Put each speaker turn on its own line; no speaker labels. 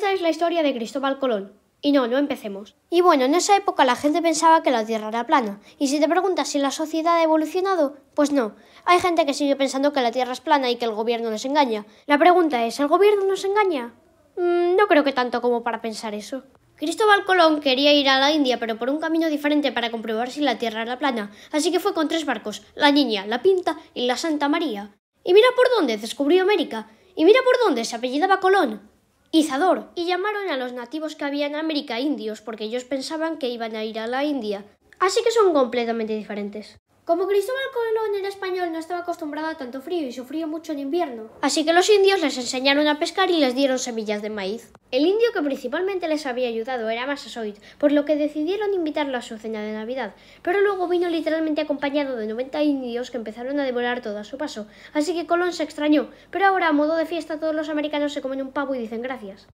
Esta es la historia de Cristóbal Colón. Y no, no empecemos. Y bueno, en esa época la gente pensaba que la Tierra era plana. Y si te preguntas si la sociedad ha evolucionado, pues no. Hay gente que sigue pensando que la Tierra es plana y que el gobierno nos engaña. La pregunta es, ¿el gobierno nos engaña? Mm, no creo que tanto como para pensar eso. Cristóbal Colón quería ir a la India, pero por un camino diferente para comprobar si la Tierra era plana, así que fue con tres barcos, la Niña, la Pinta y la Santa María. Y mira por dónde descubrió América, y mira por dónde se apellidaba Colón. Izador, y llamaron a los nativos que había en América indios porque ellos pensaban que iban a ir a la India, así que son completamente diferentes. Como Cristóbal Colón era español, no estaba acostumbrado a tanto frío y sufrió mucho en invierno. Así que los indios les enseñaron a pescar y les dieron semillas de maíz. El indio que principalmente les había ayudado era Masasoit, por lo que decidieron invitarlo a su cena de Navidad, pero luego vino literalmente acompañado de 90 indios que empezaron a devorar todo a su paso, así que Colón se extrañó, pero ahora a modo de fiesta todos los americanos se comen un pavo y dicen gracias.